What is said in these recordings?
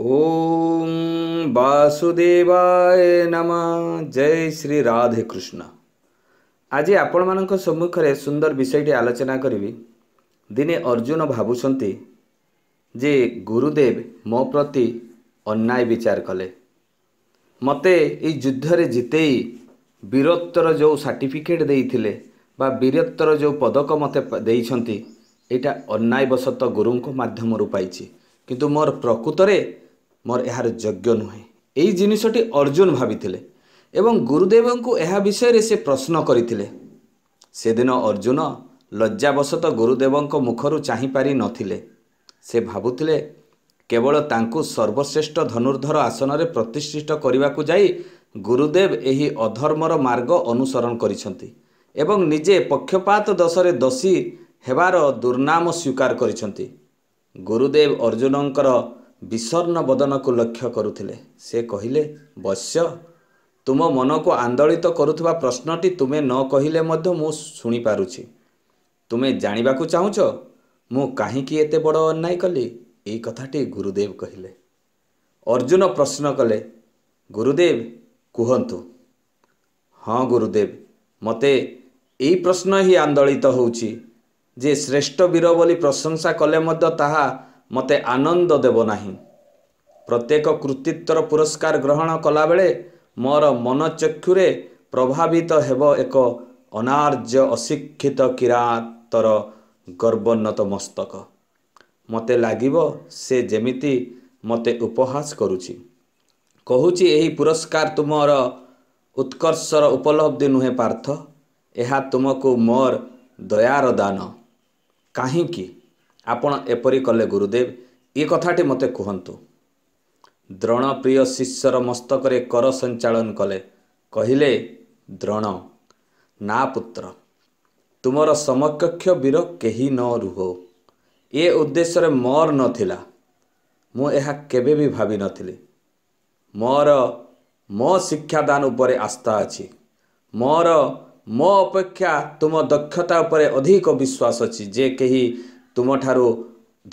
ओम वासुदेवाय नम जय श्री राधे कृष्ण आज आपण मान सम्मुखें सुंदर विषयटी आलोचना करी दिने अर्जुन भावुंट जे गुरुदेव मो प्रति अन्याय विचार कले मत युद्धरे जिते वीरत्वर जो सार्टिफिकेट देते वीरत्वर जो पदक मत अन्याय वशत गुरु को माध्यम पाई किंतु मोर प्रकृतरे ମୋର ଏହାର ଯଜ୍ଞ ନୁହେଁ ଏହି ଜିନିଷଟି ଅର୍ଜୁନ ଭାବିଥିଲେ ଏବଂ ଗୁରୁଦେବଙ୍କୁ ଏହା ବିଷୟରେ ସେ ପ୍ରଶ୍ନ କରିଥିଲେ ସେଦିନ ଅର୍ଜୁନ ଲଜ୍ଜାବଶତଃ ଗୁରୁଦେବଙ୍କ ମୁଖରୁ ଚାହିଁ ଚାହିଁପାରିନଥିଲେ ସେ ଭାବୁଥିଲେ କେବଳ ତାଙ୍କୁ ସର୍ବଶ୍ରେଷ୍ଠ ଧନୁର୍ଦ୍ଧର ଆସନରେ ପ୍ରତିଷ୍ଠିତ କରିବାକୁ ଯାଇ ଗୁରୁଦେବ ଏହି ଅଧର୍ମର ମାର୍ଗ ଅନୁସରଣ କରିଛନ୍ତି ଏବଂ ନିଜେ ପକ୍ଷପାତ ଦଶରେ ଦୋଷୀ ହେବାର ଦୁର୍ନାମ ସ୍ୱୀକାର କରିଛନ୍ତି ଗୁରୁଦେବ ଅର୍ଜୁନଙ୍କର ବିଷର୍ଣ୍ଣ ବଦନକୁ ଲକ୍ଷ୍ୟ କରୁଥିଲେ ସେ କହିଲେ ବଶ୍ୟ ତୁମ ମନକୁ ଆନ୍ଦୋଳିତ କରୁଥିବା ପ୍ରଶ୍ନଟି ତୁମେ ନ କହିଲେ ମଧ୍ୟ ମୁଁ ଶୁଣିପାରୁଛି ତୁମେ ଜାଣିବାକୁ ଚାହୁଁଛ ମୁଁ କାହିଁକି ଏତେ ବଡ଼ ଅନ୍ୟାୟ କଲି ଏଇ କଥାଟି ଗୁରୁଦେବ କହିଲେ ଅର୍ଜୁନ ପ୍ରଶ୍ନ କଲେ ଗୁରୁଦେବ କୁହନ୍ତୁ ହଁ ଗୁରୁଦେବ ମୋତେ ଏଇ ପ୍ରଶ୍ନ ହିଁ ଆନ୍ଦୋଳିତ ହେଉଛି ଯେ ଶ୍ରେଷ୍ଠ ବୀର ବୋଲି ପ୍ରଶଂସା କଲେ ମଧ୍ୟ ତାହା ମୋତେ ଆନନ୍ଦ ଦେବ ନାହିଁ ପ୍ରତ୍ୟେକ କୃତିତ୍ୱର ପୁରସ୍କାର ଗ୍ରହଣ କଲାବେଳେ ମୋର ମନ ଚକ୍ଷୁରେ ପ୍ରଭାବିତ ହେବ ଏକ ଅନାର୍ଯ୍ୟ ଅଶିକ୍ଷିତ କିରାତର ଗର୍ବୋନ୍ନତ ମସ୍ତକ ମୋତେ ଲାଗିବ ସେ ଯେମିତି ମୋତେ ଉପହାସ କରୁଛି କହୁଛି ଏହି ପୁରସ୍କାର ତୁମର ଉତ୍କର୍ଷର ଉପଲବ୍ଧି ନୁହେଁ ପାର୍ଥ ଏହା ତୁମକୁ ମୋର ଦୟାର ଦାନ କାହିଁକି ଆପଣ ଏପରି କଲେ ଗୁରୁଦେବ ଏ କଥାଟି ମୋତେ କୁହନ୍ତୁ ଦ୍ରୋଣ ପ୍ରିୟ ଶିଷ୍ୟର ମସ୍ତକରେ କର ସଞ୍ଚାଳନ କଲେ କହିଲେ ଦ୍ରୋଣ ନା ପୁତ୍ର ତୁମର ସମକକ୍ଷ ବୀର କେହି ନ ରୁହ ଏ ଉଦ୍ଦେଶ୍ୟରେ ମୋର ନଥିଲା ମୁଁ ଏହା କେବେ ବି ଭାବିନଥିଲି ମୋର ମୋ ଶିକ୍ଷାଦାନ ଉପରେ ଆସ୍ଥା ଅଛି ମୋର ମୋ ଅପେକ୍ଷା ତୁମ ଦକ୍ଷତା ଉପରେ ଅଧିକ ବିଶ୍ୱାସ ଅଛି ଯେ କେହି ତୁମଠାରୁ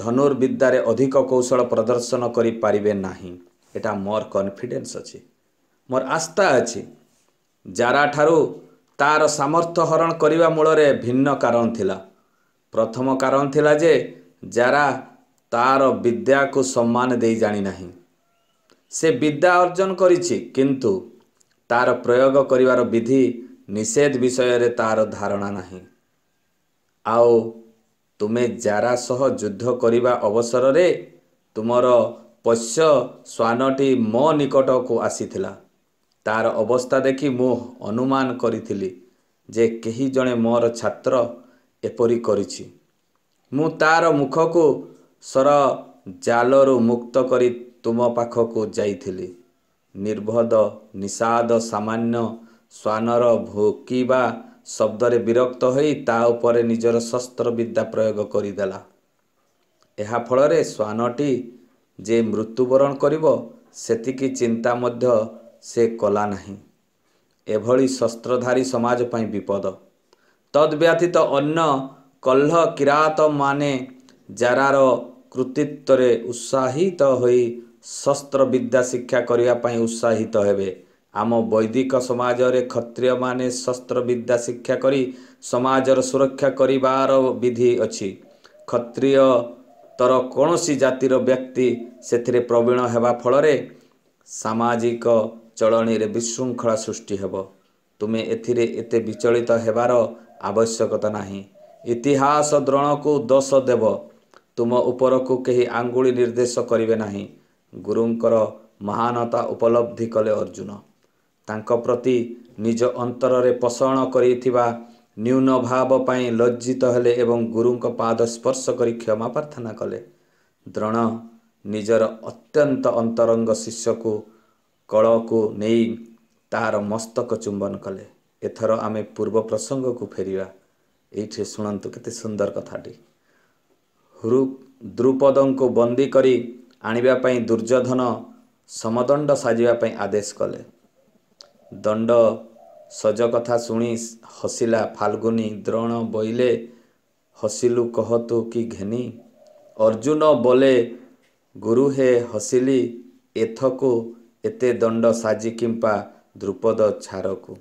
ଧନୁର୍ବିଦ୍ୟାରେ ଅଧିକ କୌଶଳ ପ୍ରଦର୍ଶନ କରିପାରିବେ ନାହିଁ ଏଇଟା ମୋର କନଫିଡେନ୍ସ ଅଛି ମୋର ଆସ୍ଥା ଅଛି ଜାରାଠାରୁ ତାର ସାମର୍ଥ୍ୟ ହରଣ କରିବା ମୂଳରେ ଭିନ୍ନ କାରଣ ଥିଲା ପ୍ରଥମ କାରଣ ଥିଲା ଯେ ଯାରା ତାର ବିଦ୍ୟାକୁ ସମ୍ମାନ ଦେଇ ଜାଣିନାହିଁ ସେ ବିଦ୍ୟା ଅର୍ଜନ କରିଛି କିନ୍ତୁ ତାର ପ୍ରୟୋଗ କରିବାର ବିଧି ନିଷେଧ ବିଷୟରେ ତାର ଧାରଣା ନାହିଁ ଆଉ ତୁମେ ଜାରା ସହ ଯୁଦ୍ଧ କରିବା ଅବସରରେ ତୁମର ପଶ୍ୟ ଶ୍ୱାନଟି ମୋ ନିକଟକୁ ଆସିଥିଲା ତାର ଅବସ୍ଥା ଦେଖି ମୁଁ ଅନୁମାନ କରିଥିଲି ଯେ କେହି ଜଣେ ମୋର ଛାତ୍ର ଏପରି କରିଛି ମୁଁ ତାର ମୁଖକୁ ସର ଜାଲରୁ ମୁକ୍ତ କରି ତୁମ ପାଖକୁ ଯାଇଥିଲି ନିର୍ଭଦ ନିଷାଦ ସାମାନ୍ୟ ଶ୍ୱାନର ଭୋକିବା ଶବ୍ଦରେ ବିରକ୍ତ ହୋଇ ତା ଉପରେ ନିଜର ଶସ୍ତ୍ରବିଦ୍ୟା ପ୍ରୟୋଗ କରିଦେଲା ଏହା ଫଳରେ ଶ୍ୱାନଟି ଯେ ମୃତ୍ୟୁବରଣ କରିବ ସେତିକି ଚିନ୍ତା ମଧ୍ୟ ସେ କଲା ନାହିଁ ଏଭଳି ଶସ୍ତ୍ରଧାରୀ ସମାଜ ପାଇଁ ବିପଦ ତଦ୍ ବ୍ୟତୀତ ଅନ୍ୟ କହ୍ଲ କିରାତମାନେ ଜାରାର କୃତିତ୍ୱରେ ଉତ୍ସାହିତ ହୋଇ ଶସ୍ତ୍ରବିଦ୍ୟା ଶିକ୍ଷା କରିବା ପାଇଁ ଉତ୍ସାହିତ ହେବେ ଆମ ବୈଦିକ ସମାଜରେ କ୍ଷତ୍ରିୟମାନେ ଶସ୍ତ୍ରବିଦ୍ୟା ଶିକ୍ଷା କରି ସମାଜର ସୁରକ୍ଷା କରିବାର ବିଧି ଅଛି କ୍ଷତ୍ରିୟ ତର କୌଣସି ଜାତିର ବ୍ୟକ୍ତି ସେଥିରେ ପ୍ରବୀଣ ହେବା ଫଳରେ ସାମାଜିକ ଚଳଣିରେ ବିଶୃଙ୍ଖଳା ସୃଷ୍ଟି ହେବ ତୁମେ ଏଥିରେ ଏତେ ବିଚଳିତ ହେବାର ଆବଶ୍ୟକତା ନାହିଁ ଇତିହାସ ଦ୍ରୋଣକୁ ଦୋଷ ଦେବ ତୁମ ଉପରକୁ କେହି ଆଙ୍ଗୁଳି ନିର୍ଦ୍ଦେଶ କରିବେ ନାହିଁ ଗୁରୁଙ୍କର ମହାନତା ଉପଲବ୍ଧି କଲେ ଅର୍ଜୁନ ତାଙ୍କ ପ୍ରତି ନିଜ ଅନ୍ତରରେ ପୋଷଣ କରିଥିବା ନ୍ୟୁନ ଭାବ ପାଇଁ ଲଜ୍ଜିତ ହେଲେ ଏବଂ ଗୁରୁଙ୍କ ପାଦ ସ୍ପର୍ଶ କରି କ୍ଷମା ପ୍ରାର୍ଥନା କଲେ ଦ୍ରୋଣ ନିଜର ଅତ୍ୟନ୍ତ ଅନ୍ତରଙ୍ଗ ଶିଷ୍ୟକୁ କଳକୁ ନେଇ ତାହାର ମସ୍ତକ ଚୁମ୍ବନ କଲେ ଏଥର ଆମେ ପୂର୍ବ ପ୍ରସଙ୍ଗକୁ ଫେରିବା ଏଇଠି ଶୁଣନ୍ତୁ କେତେ ସୁନ୍ଦର କଥାଟି ହୃ ଦ୍ରୁପଦଙ୍କୁ ବନ୍ଦୀ କରି ଆଣିବା ପାଇଁ ଦୁର୍ଯ୍ୟୋଧନ ସମଦଣ୍ଡ ସାଜିବା ପାଇଁ ଆଦେଶ କଲେ ଦଣ୍ଡ ସଜ କଥା ଶୁଣି ହସିଲା ଫାଲଗୁନି ଦ୍ରୋଣ ବୋଇଲେ ହସିଲୁ କହତୁ କି ଘେନି ଅର୍ଜୁନ ବୋଲେ ଗୁରୁ ହେ ହସିଲି ଏଥକୁ ଏତେ ଦଣ୍ଡ ସାଜି କିମ୍ପା ଦ୍ରୁପଦ ଛାରକୁ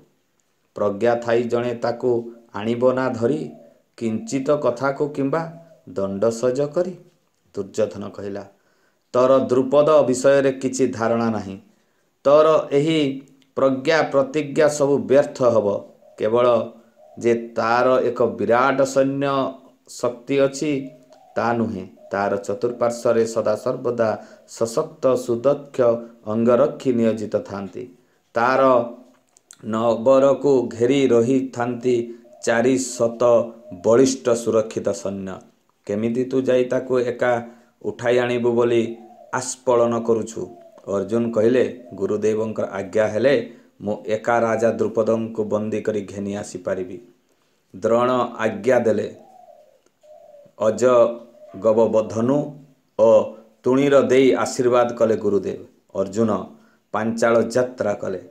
ପ୍ରଜ୍ଞା ଥାଇ ଜଣେ ତାକୁ ଆଣିବ ନା ଧରି କିଞ୍ଚିତ କଥାକୁ କିମ୍ବା ଦଣ୍ଡ ସଜ କରି ଦୁର୍ଯ୍ୟୋଧନ କହିଲା ତୋର ଦ୍ରୁପଦ ବିଷୟରେ କିଛି ଧାରଣା ନାହିଁ ତୋର ଏହି ପ୍ରଜ୍ଞା ପ୍ରତିଜ୍ଞା ସବୁ ବ୍ୟର୍ଥ ହେବ କେବଳ ଯେ ତାର ଏକ ବିରାଟ ସୈନ୍ୟ ଶକ୍ତି ଅଛି ତା ନୁହେଁ ତାର ଚତୁଃପାର୍ଶ୍ୱରେ ସଦାସର୍ବଦା ସଶକ୍ତ ସୁଦକ୍ଷ ଅଙ୍ଗରକ୍ଷୀ ନିୟୋଜିତ ଥାନ୍ତି ତାର ନବରକୁ ଘେରି ରହିଥାନ୍ତି ଚାରିଶତ ବଳିଷ୍ଠ ସୁରକ୍ଷିତ ସୈନ୍ୟ କେମିତି ତୁ ଯାଇ ତାକୁ ଏକା ଉଠାଇ ଆଣିବୁ ବୋଲି ଆସ୍ଫଳନ କରୁଛୁ ଅର୍ଜୁନ କହିଲେ ଗୁରୁଦେବଙ୍କର ଆଜ୍ଞା ହେଲେ ମୁଁ ଏକା ରାଜା ଦ୍ରୁପଦଙ୍କୁ ବନ୍ଦୀ କରି ଘେନି ଆସିପାରିବି ଦ୍ରୋଣ ଆଜ୍ଞା ଦେଲେ ଅଜ ଗବବଧନୁ ଓ ତୁଣୀର ଦେଇ ଆଶୀର୍ବାଦ କଲେ ଗୁରୁଦେବ ଅର୍ଜୁନ ପାଞ୍ଚାଳ ଯାତ୍ରା କଲେ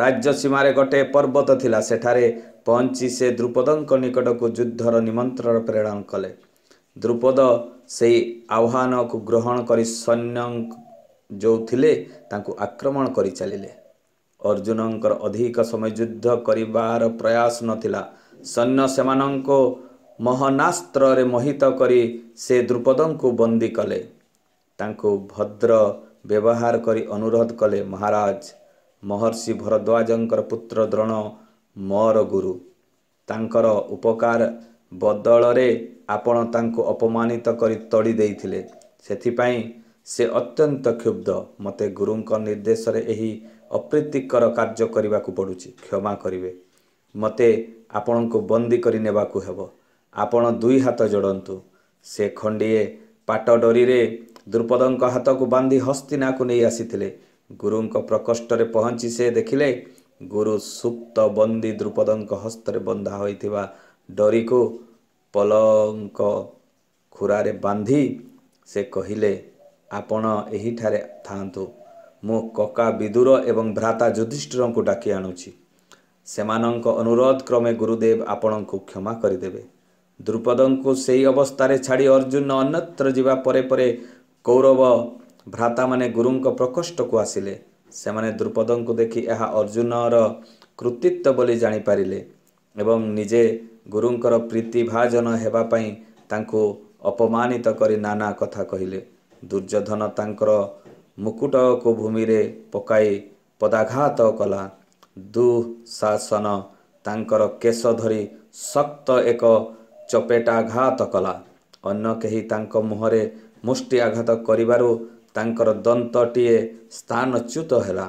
ରାଜ୍ୟ ସୀମାରେ ଗୋଟେ ପର୍ବତ ଥିଲା ସେଠାରେ ପହଞ୍ଚି ସେ ଦ୍ରୁପଦଙ୍କ ନିକଟକୁ ଯୁଦ୍ଧର ନିମନ୍ତ୍ରଣ ପ୍ରେରଣ କଲେ ଦ୍ରୁପଦ ସେହି ଆହ୍ୱାନକୁ ଗ୍ରହଣ କରି ସୈନ୍ୟ ଯେଉଁ ଥିଲେ ତାଙ୍କୁ ଆକ୍ରମଣ କରିଚାଲିଲେ ଅର୍ଜୁନଙ୍କର ଅଧିକ ସମୟ ଯୁଦ୍ଧ କରିବାର ପ୍ରୟାସ ନଥିଲା ସୈନ୍ୟ ସେମାନଙ୍କୁ ମହନାସ୍ତ୍ରରେ ମୋହିତ କରି ସେ ଦ୍ରୁପଦଙ୍କୁ ବନ୍ଦୀ କଲେ ତାଙ୍କୁ ଭଦ୍ର ବ୍ୟବହାର କରି ଅନୁରୋଧ କଲେ ମହାରାଜ ମହର୍ଷି ଭରଦ୍ୱାଜଙ୍କର ପୁତ୍ର ଦ୍ରୋଣ ମୋର ଗୁରୁ ତାଙ୍କର ଉପକାର ବଦଳରେ ଆପଣ ତାଙ୍କୁ ଅପମାନିତ କରି ତଡ଼ି ଦେଇଥିଲେ ସେଥିପାଇଁ ସେ ଅତ୍ୟନ୍ତ କ୍ଷୁବ୍ଧ ମୋତେ ଗୁରୁଙ୍କ ନିର୍ଦ୍ଦେଶରେ ଏହି ଅପ୍ରୀତିକର କାର୍ଯ୍ୟ କରିବାକୁ ପଡ଼ୁଛି କ୍ଷମା କରିବେ ମୋତେ ଆପଣଙ୍କୁ ବନ୍ଦୀ କରି ନେବାକୁ ହେବ ଆପଣ ଦୁଇ ହାତ ଯୋଡ଼ନ୍ତୁ ସେ ଖଣ୍ଡିଏ ପାଟ ଡରିରେ ଦ୍ରୁପଦଙ୍କ ହାତକୁ ବାନ୍ଧି ହସ୍ତିନାକୁ ନେଇ ଆସିଥିଲେ ଗୁରୁଙ୍କ ପ୍ରକୋଷ୍ଠରେ ପହଞ୍ଚି ସେ ଦେଖିଲେ ଗୁରୁ ସୁପ୍ତ ବନ୍ଦୀ ଦ୍ରୁପଦଙ୍କ ହସ୍ତରେ ବନ୍ଧା ହୋଇଥିବା ଡରିକୁ ପଲଙ୍କ ଖୁରାରେ ବାନ୍ଧି ସେ କହିଲେ ଆପଣ ଏହିଠାରେ ଥାଆନ୍ତୁ ମୁଁ କକା ବିଦୁର ଏବଂ ଭ୍ରାତା ଯୁଧିଷ୍ଠିରଙ୍କୁ ଡାକି ଆଣୁଛି ସେମାନଙ୍କ ଅନୁରୋଧ କ୍ରମେ ଗୁରୁଦେବ ଆପଣଙ୍କୁ କ୍ଷମା କରିଦେବେ ଦ୍ରୁପଦଙ୍କୁ ସେହି ଅବସ୍ଥାରେ ଛାଡ଼ି ଅର୍ଜୁନ ଅନ୍ୟତ୍ର ଯିବା ପରେ ପରେ କୌରବ ଭ୍ରାତାମାନେ ଗୁରୁଙ୍କ ପ୍ରକୋଷ୍ଠକୁ ଆସିଲେ ସେମାନେ ଦ୍ରୁପଦଙ୍କୁ ଦେଖି ଏହା ଅର୍ଜୁନର କୃତିତ୍ୱ ବୋଲି ଜାଣିପାରିଲେ ଏବଂ ନିଜେ ଗୁରୁଙ୍କର ପ୍ରୀତିଭାଜନ ହେବା ପାଇଁ ତାଙ୍କୁ ଅପମାନିତ କରି ନାନା କଥା କହିଲେ ଦୁର୍ଯ୍ୟୋଧନ ତାଙ୍କର ମୁକୁଟକୁ ଭୂମିରେ ପକାଇ ପଦାଘାତ କଲା ଦୁଃଶାସନ ତାଙ୍କର କେଶ ଧରି ଶକ୍ତ ଏକ ଚପେଟାଘାତ କଲା ଅନ୍ୟ କେହି ତାଙ୍କ ମୁହଁରେ ମୁଷ୍ଟି ଆଘାତ କରିବାରୁ ତାଙ୍କର ଦନ୍ତଟିଏ ସ୍ଥାନଚ୍ୟୁତ ହେଲା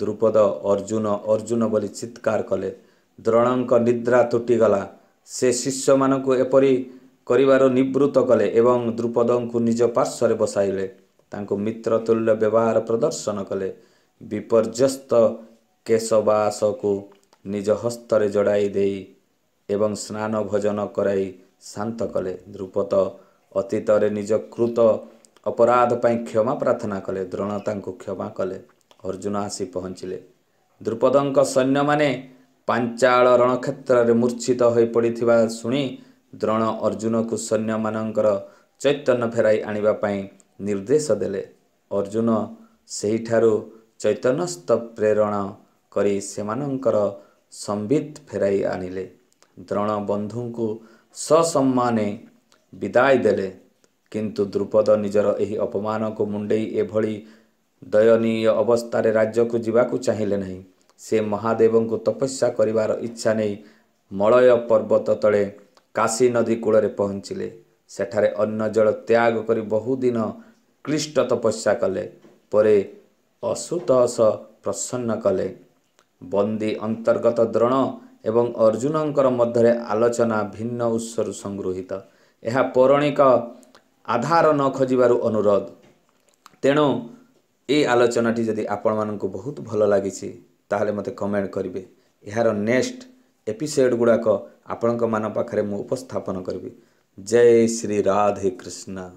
ଦ୍ରୁପଦ ଅର୍ଜୁନ ଅର୍ଜୁନ ବୋଲି ଚିତ୍କାର କଲେ ଦ୍ରୋଣଙ୍କ ନିଦ୍ରା ତୁଟିଗଲା ସେ ଶିଷ୍ୟମାନଙ୍କୁ ଏପରି କରିବାର ନିବୃତ କଲେ ଏବଂ ଦ୍ରୁପଦଙ୍କୁ ନିଜ ପାର୍ଶ୍ୱରେ ବସାଇଲେ ତାଙ୍କୁ ମିତ୍ର ତୁଲ୍ୟ ବ୍ୟବହାର ପ୍ରଦର୍ଶନ କଲେ ବିପର୍ଯ୍ୟସ୍ତ କେଶବାସକୁ ନିଜ ହସ୍ତରେ ଯୋଡ଼ାଇ ଦେଇ ଏବଂ ସ୍ନାନ ଭୋଜନ କରାଇ ଶାନ୍ତ କଲେ ଦ୍ରୁପଦ ଅତୀତରେ ନିଜ କୃତ ଅପରାଧ ପାଇଁ କ୍ଷମା ପ୍ରାର୍ଥନା କଲେ ଦ୍ରୋଣ ତାଙ୍କୁ କ୍ଷମା କଲେ ଅର୍ଜୁନ ଆସି ପହଞ୍ଚିଲେ ଦ୍ରୁପଦଙ୍କ ସୈନ୍ୟମାନେ ପାଞ୍ଚାଳ ରଣକ୍ଷେତ୍ରରେ ମୂର୍ଚ୍ଛିତ ହୋଇପଡ଼ିଥିବା ଶୁଣି द्रण अर्जुनको सैन्य म चैतन्य फेरा आण निर्देश अर्जुन सही ठुलो चैतन्स्थ प्रेर संबित फेराइ आणले द्रण को ससम्मा विद्य देले कति द्रुपद निजर अपमान को मुडै एभरि दयनीय अवस्था राज्य राज्यको जुवा चाहिँ नै से महादेव को तपस्या गरेर इच्छा नै मलय पर्वत तले କାଶୀ ନଦୀ କୂଳରେ ପହଞ୍ଚିଲେ ସେଠାରେ ଅନ୍ନ ଜଳ ତ୍ୟାଗ କରି ବହୁଦିନ କ୍ଲିଷ୍ଟ ତପସ୍ୟା କଲେ ପରେ ଅଶୁତୋଷ ପ୍ରସନ୍ନ କଲେ ବନ୍ଦୀ ଅନ୍ତର୍ଗତ ଦ୍ରୋଣ ଏବଂ ଅର୍ଜୁନଙ୍କର ମଧ୍ୟରେ ଆଲୋଚନା ଭିନ୍ନ ଉତ୍ସରୁ ସଂଗୃହୀତ ଏହା ପୌରାଣିକ ଆଧାର ନ ଖୋଜିବାରୁ ଅନୁରୋଧ ତେଣୁ ଏ ଆଲୋଚନାଟି ଯଦି ଆପଣମାନଙ୍କୁ ବହୁତ ଭଲ ଲାଗିଛି ତାହେଲେ ମୋତେ କମେଣ୍ଟ କରିବେ ଏହାର ନେକ୍ସଟ ଏପିସୋଡ଼ ଗୁଡ଼ାକ ଆପଣଙ୍କ ମାନ ପାଖରେ ମୁଁ ଉପସ୍ଥାପନ କରିବି ଜୟ ଶ୍ରୀ ରାଧେ କୃଷ୍ଣ